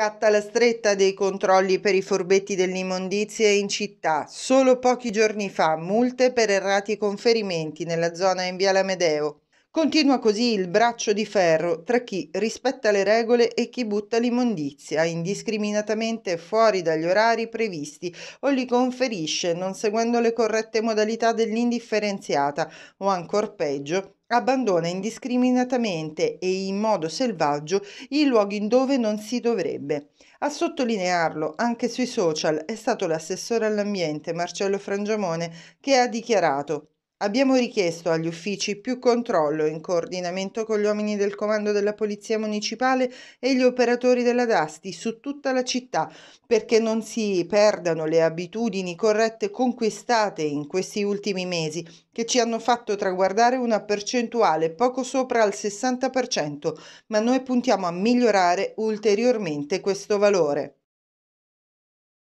Scatta la stretta dei controlli per i furbetti dell'immondizia in città. Solo pochi giorni fa multe per errati conferimenti nella zona in Via Lamedeo. Continua così il braccio di ferro tra chi rispetta le regole e chi butta l'immondizia indiscriminatamente fuori dagli orari previsti o li conferisce non seguendo le corrette modalità dell'indifferenziata o ancor peggio abbandona indiscriminatamente e in modo selvaggio i luoghi in dove non si dovrebbe. A sottolinearlo anche sui social è stato l'assessore all'ambiente Marcello Frangiamone che ha dichiarato Abbiamo richiesto agli uffici più controllo in coordinamento con gli uomini del comando della Polizia Municipale e gli operatori della DASTI su tutta la città perché non si perdano le abitudini corrette conquistate in questi ultimi mesi che ci hanno fatto traguardare una percentuale poco sopra il 60%, ma noi puntiamo a migliorare ulteriormente questo valore.